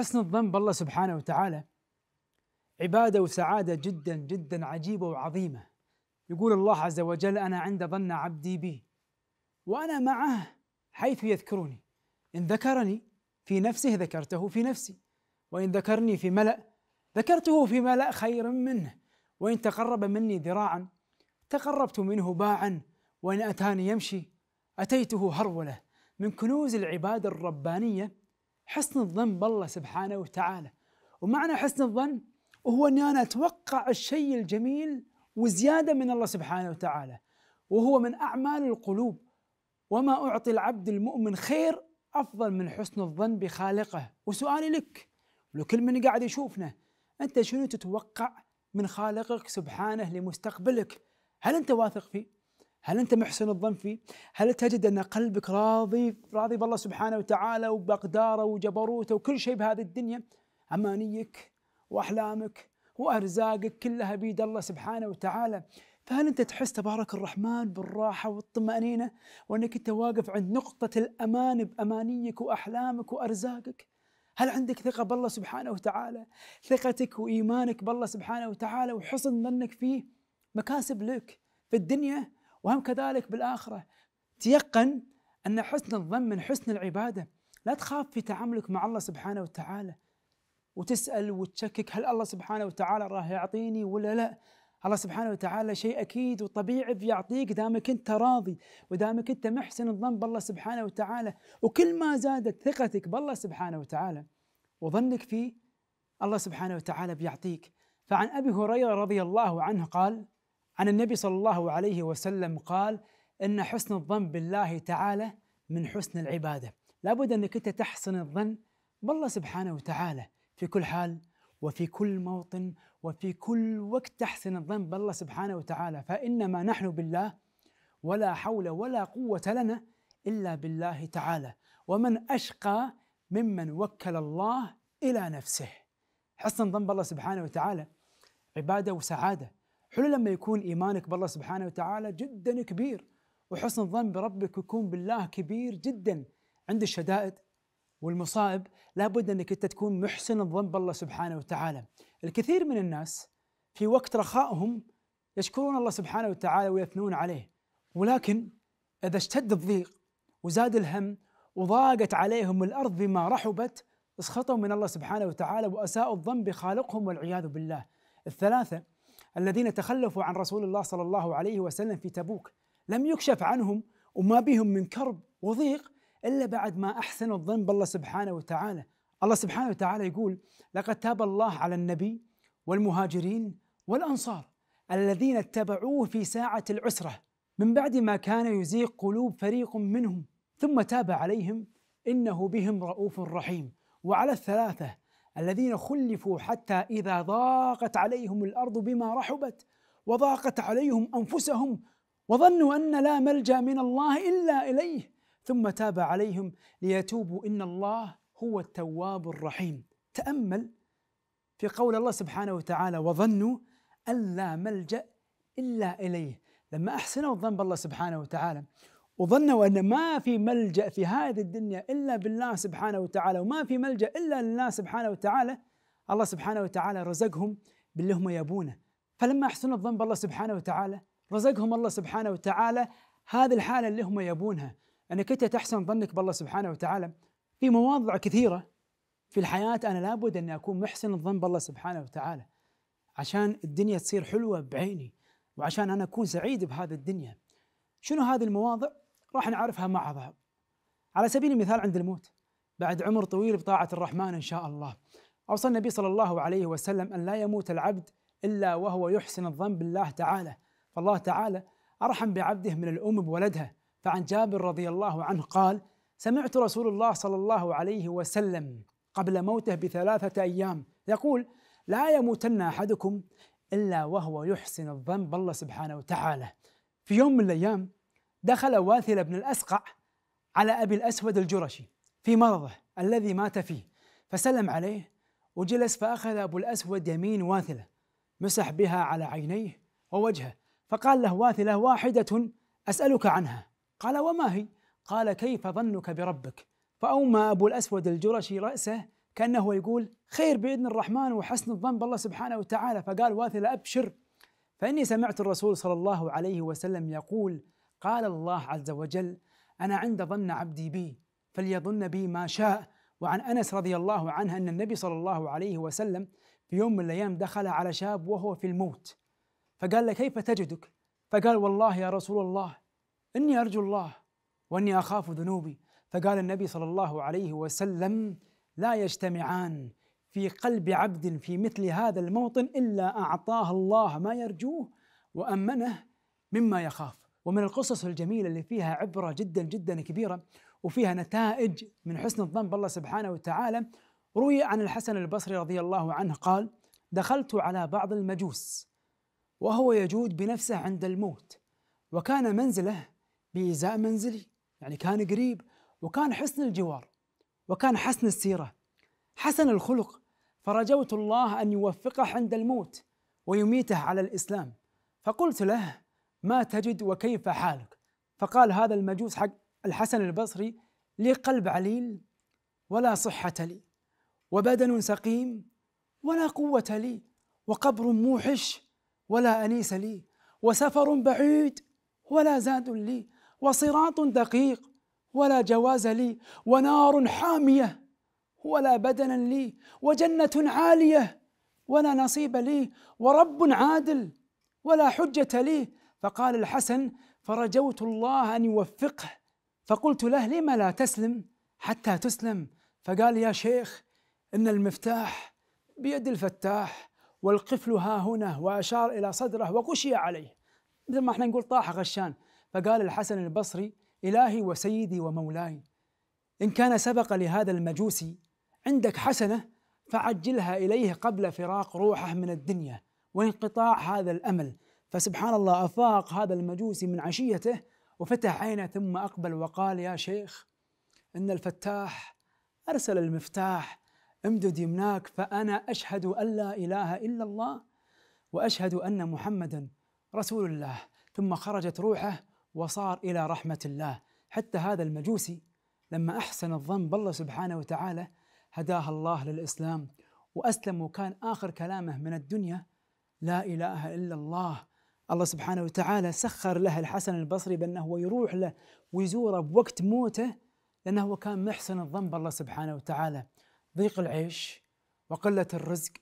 حسن الظن بالله سبحانه وتعالى عبادة وسعادة جدا جدا عجيبة وعظيمة يقول الله عز وجل أنا عند ظن عبدي بي وأنا معه حيث يذكرني إن ذكرني في نفسه ذكرته في نفسي وإن ذكرني في ملأ ذكرته في ملأ خير منه وإن تقرب مني ذراعا تقربت منه باعا وإن أتاني يمشي أتيته هرولة من كنوز العبادة الربانية حسن الظن بالله سبحانه وتعالى ومعنى حسن الظن هو أني أنا أتوقع الشيء الجميل وزيادة من الله سبحانه وتعالى وهو من أعمال القلوب وما أعطي العبد المؤمن خير أفضل من حسن الظن بخالقه وسؤالي لك ولكل من قاعد يشوفنا أنت شنو تتوقع من خالقك سبحانه لمستقبلك هل أنت واثق فيه؟ هل انت محسن الظن فيه؟ هل تجد ان قلبك راضي راضي بالله سبحانه وتعالى وبقداره وجبروته وكل شيء بهذه الدنيا؟ امانيك واحلامك وارزاقك كلها بيد الله سبحانه وتعالى، فهل انت تحس تبارك الرحمن بالراحه والطمانينه وانك انت واقف عند نقطه الامان بامانيك واحلامك وارزاقك؟ هل عندك ثقه بالله سبحانه وتعالى؟ ثقتك وايمانك بالله سبحانه وتعالى وحسن ظنك فيه مكاسب لك في الدنيا وهم كذلك بالآخرة تيقن أن حسن الظن من حسن العبادة لا تخاف في تعاملك مع الله سبحانه وتعالى وتسأل وتشكك هل الله سبحانه وتعالى راح يعطيني ولا لا الله سبحانه وتعالى شيء أكيد وطبيعي بيعطيك دامك أنت راضي ودامك أنت محسن الظن بالله سبحانه وتعالى وكل ما زادت ثقتك بالله سبحانه وتعالى وظنك فيه الله سبحانه وتعالى بيعطيك فعن أبي هريرة رضي الله عنه قال عن النبي صلى الله عليه وسلم قال ان حسن الظن بالله تعالى من حسن العباده لابد انك انت تحسن الظن بالله سبحانه وتعالى في كل حال وفي كل موطن وفي كل وقت تحسن الظن بالله سبحانه وتعالى فانما نحن بالله ولا حول ولا قوه لنا الا بالله تعالى ومن اشقى ممن وكل الله الى نفسه حسن ظن بالله سبحانه وتعالى عباده وسعاده حلو لما يكون إيمانك بالله سبحانه وتعالى جدا كبير وحسن الظن بربك يكون بالله كبير جدا عند الشدائد والمصائب لابد أنك أنت تكون محسن الظن بالله سبحانه وتعالى الكثير من الناس في وقت رخائهم يشكرون الله سبحانه وتعالى ويثنون عليه ولكن إذا اشتد الضيق وزاد الهم وضاقت عليهم الأرض بما رحبت اسخطوا من الله سبحانه وتعالى وأساءوا الظن بخالقهم والعياذ بالله الثلاثة الذين تخلفوا عن رسول الله صلى الله عليه وسلم في تبوك لم يكشف عنهم وما بهم من كرب وضيق إلا بعد ما أحسنوا الظن بالله سبحانه وتعالى الله سبحانه وتعالى يقول لقد تاب الله على النبي والمهاجرين والأنصار الذين اتبعوه في ساعة العسرة من بعد ما كان يزيق قلوب فريق منهم ثم تاب عليهم إنه بهم رؤوف رحيم وعلى الثلاثة الذين خلفوا حتى إذا ضاقت عليهم الأرض بما رحبت وضاقت عليهم أنفسهم وظنوا أن لا ملجأ من الله إلا إليه ثم تاب عليهم ليتوبوا إن الله هو التواب الرحيم تأمل في قول الله سبحانه وتعالى وظنوا أن لا ملجأ إلا إليه لما أحسنوا الظن بالله سبحانه وتعالى وظنوا أن ما في ملجأ في هذه الدنيا إلا بالله سبحانه وتعالى وما في ملجأ إلا لله سبحانه وتعالى الله سبحانه وتعالى رزقهم باللي هم يبونه فلما أحسنوا الظن بالله سبحانه وتعالى رزقهم الله سبحانه وتعالى هذه الحالة اللي هم يبونها أنك يعني أنت تحسن ظنك بالله سبحانه وتعالى في مواضع كثيرة في الحياة أنا لابد أن أكون محسن الظن بالله سبحانه وتعالى عشان الدنيا تصير حلوة بعيني وعشان أنا أكون سعيد بهذه الدنيا شنو هذه المواضع؟ راح نعرفها مع بعض على سبيل المثال عند الموت بعد عمر طويل بطاعة الرحمن إن شاء الله أوصى النبي صلى الله عليه وسلم أن لا يموت العبد إلا وهو يحسن الظن بالله تعالى فالله تعالى أرحم بعبده من الأم بولدها فعن جابر رضي الله عنه قال سمعت رسول الله صلى الله عليه وسلم قبل موته بثلاثة أيام يقول لا يموتن أحدكم إلا وهو يحسن الظن بالله سبحانه وتعالى في يوم من الأيام دخل واثل بن الأسقع على أبي الأسود الجرشي في مرضه الذي مات فيه فسلم عليه وجلس فأخذ أبو الأسود يمين واثلة مسح بها على عينيه ووجهه فقال له واثلة واحدة أسألك عنها قال وما هي؟ قال كيف ظنك بربك؟ فأومى أبو الأسود الجرشي رأسه كأنه يقول خير بإذن الرحمن وحسن الظن بالله سبحانه وتعالى فقال واثلة أبشر فإني سمعت الرسول صلى الله عليه وسلم يقول قال الله عز وجل أنا عند ظن عبدي بي فليظن بي ما شاء وعن أنس رضي الله عنه أن النبي صلى الله عليه وسلم في يوم من الأيام دخل على شاب وهو في الموت فقال له كيف تجدك فقال والله يا رسول الله إني أرجو الله وإني أخاف ذنوبي فقال النبي صلى الله عليه وسلم لا يجتمعان في قلب عبد في مثل هذا الموطن إلا أعطاه الله ما يرجوه وأمنه مما يخاف ومن القصص الجميلة اللي فيها عبرة جدا جدا كبيرة وفيها نتائج من حسن الظن بالله سبحانه وتعالى روي عن الحسن البصري رضي الله عنه قال دخلت على بعض المجوس وهو يجود بنفسه عند الموت وكان منزله بإزاء منزلي يعني كان قريب وكان حسن الجوار وكان حسن السيرة حسن الخلق فرجوت الله أن يوفقه عند الموت ويميته على الإسلام فقلت له ما تجد وكيف حالك فقال هذا المجوس حق الحسن البصري لي قلب عليل ولا صحة لي وبدن سقيم ولا قوة لي وقبر موحش ولا أنيس لي وسفر بعيد ولا زاد لي وصراط دقيق ولا جواز لي ونار حامية ولا بدنا لي وجنة عالية ولا نصيب لي ورب عادل ولا حجة لي فقال الحسن فرجوت الله أن يوفقه فقلت له لما لا تسلم حتى تسلم فقال يا شيخ إن المفتاح بيد الفتاح والقفل ها هنا وأشار إلى صدره وغشي عليه مثل ما احنا نقول طاح غشان فقال الحسن البصري إلهي وسيدي ومولاي إن كان سبق لهذا المجوسي عندك حسنة فعجلها إليه قبل فراق روحه من الدنيا وانقطاع هذا الأمل فسبحان الله أفاق هذا المجوسي من عشيته وفتح عينه ثم أقبل وقال يا شيخ إن الفتاح أرسل المفتاح امدد يمناك فأنا أشهد أن لا إله إلا الله وأشهد أن محمدا رسول الله ثم خرجت روحه وصار إلى رحمة الله حتى هذا المجوسي لما أحسن الظن بالله سبحانه وتعالى هداه الله للإسلام وأسلم وكان آخر كلامه من الدنيا لا إله إلا الله الله سبحانه وتعالى سخر له الحسن البصري بأنه هو يروح له ويزوره بوقت موته لأنه هو كان محسن الظن بالله سبحانه وتعالى ضيق العيش وقلة الرزق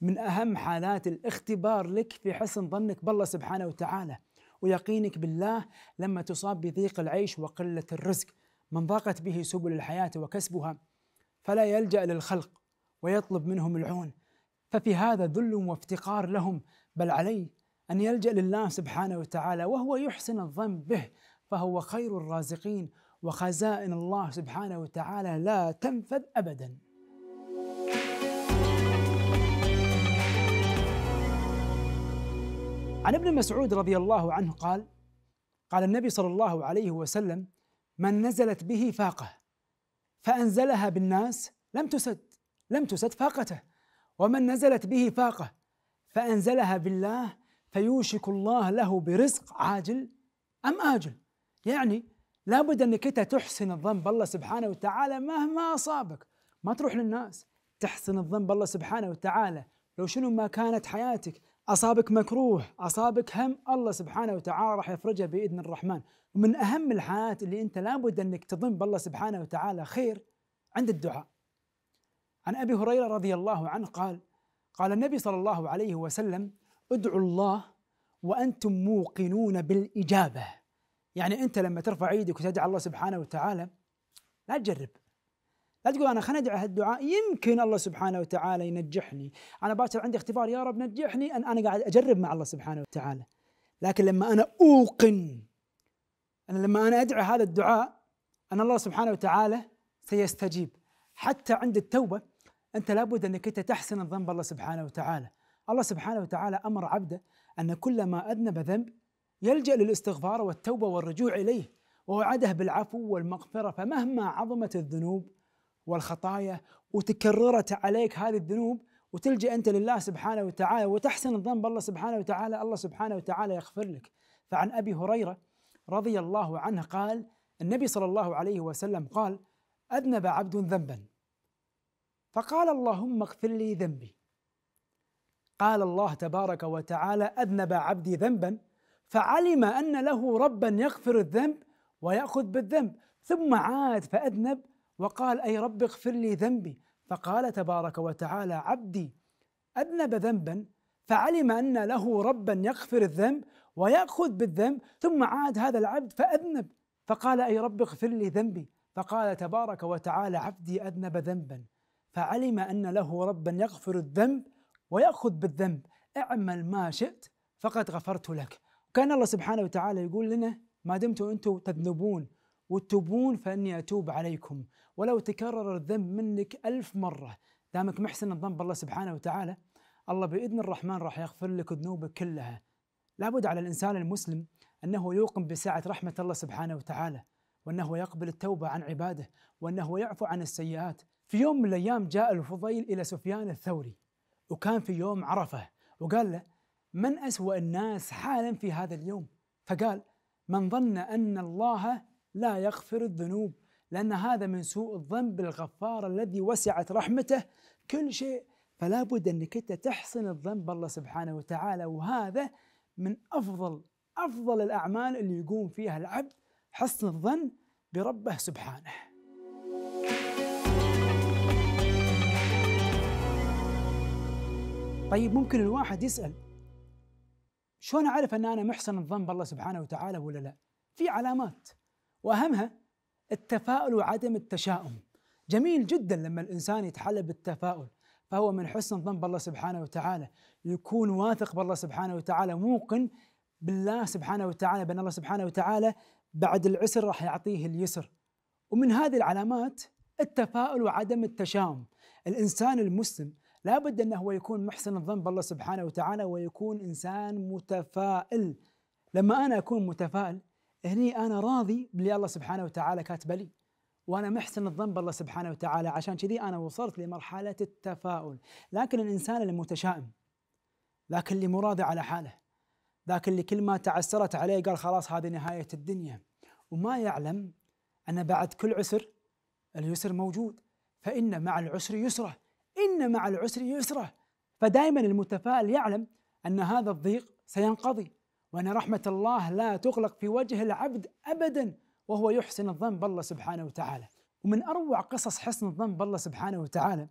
من أهم حالات الاختبار لك في حسن ظنك بالله سبحانه وتعالى ويقينك بالله لما تصاب بضيق العيش وقلة الرزق من ضاقت به سبل الحياة وكسبها فلا يلجأ للخلق ويطلب منهم العون ففي هذا ذل وافتقار لهم بل عليه أن يلجأ لله سبحانه وتعالى وهو يحسن الظن به فهو خير الرازقين وخزائن الله سبحانه وتعالى لا تنفذ أبدا عن ابن مسعود رضي الله عنه قال قال النبي صلى الله عليه وسلم من نزلت به فاقه فأنزلها بالناس لم تسد لم تسد فاقته ومن نزلت به فاقه فأنزلها بالله فيوشك الله له برزق عاجل أم آجل يعني لابد أنك أنت تحسن الظن بالله سبحانه وتعالى مهما أصابك ما تروح للناس تحسن الظن بالله سبحانه وتعالى لو شنو ما كانت حياتك أصابك مكروه أصابك هم الله سبحانه وتعالى راح يفرجها بإذن الرحمن ومن أهم الحالات اللي أنت لابد أنك تظن بالله سبحانه وتعالى خير عند الدعاء عن أبي هريرة رضي الله عنه قال قال النبي صلى الله عليه وسلم ادعوا الله وانتم موقنون بالاجابه يعني انت لما ترفع ايدك وتدعي الله سبحانه وتعالى لا تجرب لا تقول انا خليني ادعي هالدعاء يمكن الله سبحانه وتعالى ينجحني، انا باكر عندي اختبار يا رب نجحني أن انا قاعد اجرب مع الله سبحانه وتعالى. لكن لما انا اوقن انا لما انا ادعي هذا الدعاء ان الله سبحانه وتعالى سيستجيب حتى عند التوبه انت لابد انك انت تحسن الظن بالله سبحانه وتعالى الله سبحانه وتعالى امر عبده ان كلما اذنب ذنب يلجا للاستغفار والتوبه والرجوع اليه ووعده بالعفو والمغفره فمهما عظمت الذنوب والخطايا وتكررت عليك هذه الذنوب وتلجا انت لله سبحانه وتعالى وتحسن الظن بالله سبحانه وتعالى الله سبحانه وتعالى يغفر لك فعن ابي هريره رضي الله عنه قال النبي صلى الله عليه وسلم قال اذنب عبد ذنبا فقال اللهم اغفر لي ذنبي قال الله تبارك وتعالى اذنب عبدي ذنبا فعلم ان له ربا يغفر الذنب وياخذ بالذنب ثم عاد فاذنب وقال اي رب اغفر لي ذنبي فقال تبارك وتعالى عبدي اذنب ذنبا فعلم ان له ربا يغفر الذنب وياخذ بالذنب ثم عاد هذا العبد فاذنب فقال اي رب اغفر لي ذنبي فقال تبارك وتعالى عبدي اذنب ذنبا فعلم ان له ربا يغفر الذنب ويأخذ بالذنب اعمل ما شئت فقد غفرت لك كان الله سبحانه وتعالى يقول لنا ما دمتم أنتم تذنبون وتتوبون فإني أتوب عليكم ولو تكرر الذنب منك ألف مرة دامك محسن الظن بالله سبحانه وتعالى الله بإذن الرحمن راح يغفر لك ذنوبك كلها لابد على الإنسان المسلم أنه يوقن بسعة رحمة الله سبحانه وتعالى وأنه يقبل التوبة عن عباده وأنه يعفو عن السيئات في يوم من الأيام جاء الفضيل إلى سفيان الثوري وكان في يوم عرفه وقال له من أسوأ الناس حالا في هذا اليوم فقال من ظن أن الله لا يغفر الذنوب لأن هذا من سوء الظن بالغفار الذي وسعت رحمته كل شيء فلا بد أنك أنت تحسن الظن بالله سبحانه وتعالى وهذا من أفضل أفضل الأعمال اللي يقوم فيها العبد حسن الظن بربه سبحانه طيب ممكن الواحد يسأل شلون أعرف أن أنا محسن الظن بالله سبحانه وتعالى ولا لا في علامات وأهمها التفاؤل وعدم التشاؤم جميل جدا لما الإنسان يتحلى بالتفاؤل فهو من حسن الظن بالله سبحانه وتعالى يكون واثق بالله سبحانه وتعالى موقن بالله سبحانه وتعالى بأن الله سبحانه وتعالى بعد العسر راح يعطيه اليسر ومن هذه العلامات التفاؤل وعدم التشاؤم الإنسان المسلم لابد أنه هو يكون محسن الظن بالله سبحانه وتعالى ويكون إنسان متفائل لما أنا أكون متفائل هني أنا راضي باللي الله سبحانه وتعالى كاتبه لي وانا محسن الظن بالله سبحانه وتعالى عشان كذي انا وصلت لمرحله التفاؤل لكن الانسان المتشائم ذاك اللي مراضي على حاله ذاك اللي كل ما تعسرت عليه قال خلاص هذه نهايه الدنيا وما يعلم ان بعد كل عسر اليسر موجود فان مع العسر يسره إن مع العسر يسرا فدائما المتفائل يعلم أن هذا الضيق سينقضي وأن رحمة الله لا تغلق في وجه العبد أبدا وهو يحسن الظن بالله سبحانه وتعالى ومن أروع قصص حسن الظن بالله سبحانه وتعالى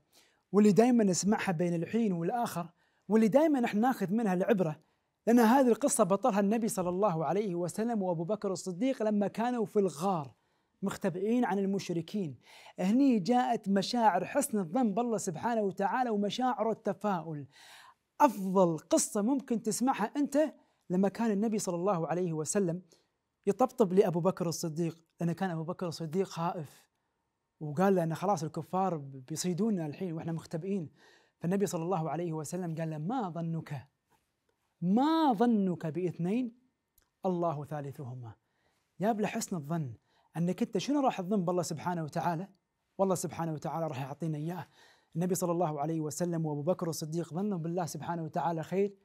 واللي دائما نسمعها بين الحين والآخر واللي دائما احنا ناخذ منها العبرة لأن هذه القصة بطلها النبي صلى الله عليه وسلم وأبو بكر الصديق لما كانوا في الغار مختبئين عن المشركين هني جاءت مشاعر حسن الظن بالله سبحانه وتعالى ومشاعر التفاؤل أفضل قصة ممكن تسمعها أنت لما كان النبي صلى الله عليه وسلم يطبطب لأبو بكر الصديق لأن كان أبو بكر الصديق خائف وقال له أن خلاص الكفار بيصيدوننا الحين وإحنا مختبئين فالنبي صلى الله عليه وسلم قال له ما ظنك ما ظنك باثنين الله ثالثهما يا بلا حسن الظن انك انت شنو راح تظن بالله سبحانه وتعالى والله سبحانه وتعالى راح يعطينا اياه النبي صلى الله عليه وسلم وابو بكر الصديق ظنوا بالله سبحانه وتعالى خير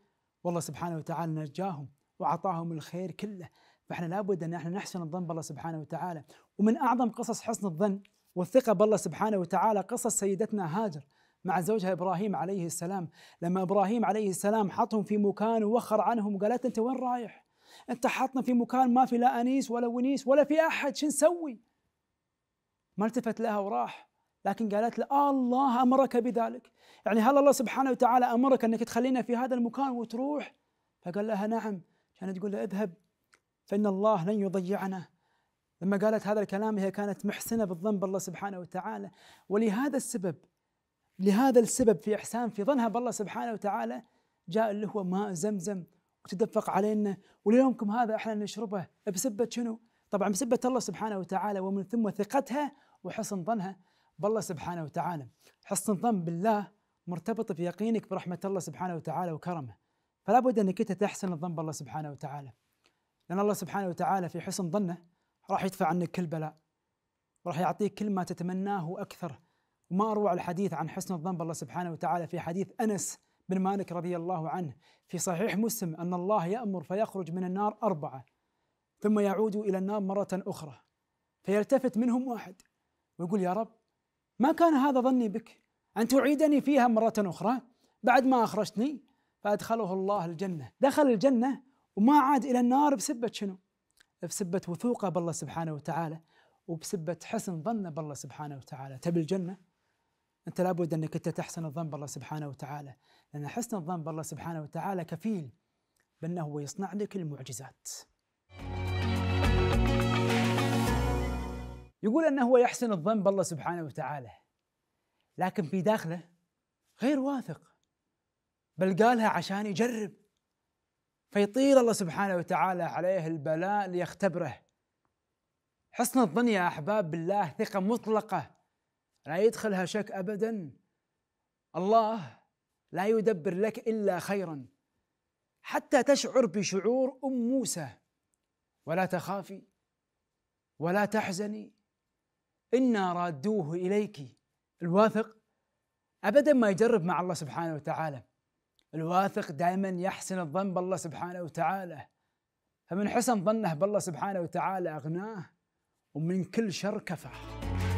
والله سبحانه وتعالى نجاهم واعطاهم الخير كله فاحنا لابد ان احنا نحسن الظن بالله سبحانه وتعالى ومن اعظم قصص حسن الظن والثقه بالله سبحانه وتعالى قصص سيدتنا هاجر مع زوجها ابراهيم عليه السلام لما ابراهيم عليه السلام حطهم في مكان ووخر عنهم وقالت انت وين رايح انت حاطنا في مكان ما في لا انيس ولا ونيس ولا في احد شو نسوي؟ ما التفت لها وراح لكن قالت له آه الله امرك بذلك يعني هل الله سبحانه وتعالى امرك انك تخلينا في هذا المكان وتروح؟ فقال لها نعم كانت تقول له اذهب فان الله لن يضيعنا لما قالت هذا الكلام هي كانت محسنه بالظن بالله سبحانه وتعالى ولهذا السبب لهذا السبب في احسان في ظنها بالله سبحانه وتعالى جاء اللي هو ماء زمزم وتدفق علينا وليومكم هذا احنا نشربه بسبه شنو؟ طبعا بسبه الله سبحانه وتعالى ومن ثم ثقتها وحسن ظنها بالله سبحانه وتعالى. حسن ظن بالله مرتبطه في يقينك برحمه الله سبحانه وتعالى وكرمه. فلا بد انك انت تحسن الظن بالله سبحانه وتعالى. لان الله سبحانه وتعالى في حسن ظنه راح يدفع عنك كل بلاء. وراح يعطيك كل ما تتمناه واكثر. وما اروع الحديث عن حسن الظن بالله سبحانه وتعالى في حديث انس بن مالك رضي الله عنه في صحيح مسلم أن الله يأمر فيخرج من النار أربعة ثم يعود إلى النار مرة أخرى فيلتفت منهم واحد ويقول يا رب ما كان هذا ظني بك أن تعيدني فيها مرة أخرى بعد ما أخرجتني فأدخله الله الجنة دخل الجنة وما عاد إلى النار بسبة شنو؟ بسبة وثوقه بالله سبحانه وتعالى وبسبة حسن ظنه بالله سبحانه وتعالى تبي الجنة؟ أنت لابد أنك أنت تحسن الظن بالله سبحانه وتعالى لأن حسن الظن بالله سبحانه وتعالى كفيل بأنه يصنع لك المعجزات يقول أنه هو يحسن الظن بالله سبحانه وتعالى لكن في داخله غير واثق بل قالها عشان يجرب فيطيل الله سبحانه وتعالى عليه البلاء ليختبره حسن الظن يا احباب بالله ثقه مطلقه لا يدخلها شك ابدا الله لا يدبر لك الا خيرا حتى تشعر بشعور ام موسى ولا تخافي ولا تحزني انا رادوه اليك الواثق ابدا ما يجرب مع الله سبحانه وتعالى الواثق دائما يحسن الظن بالله سبحانه وتعالى فمن حسن ظنه بالله سبحانه وتعالى اغناه ومن كل شر كفاه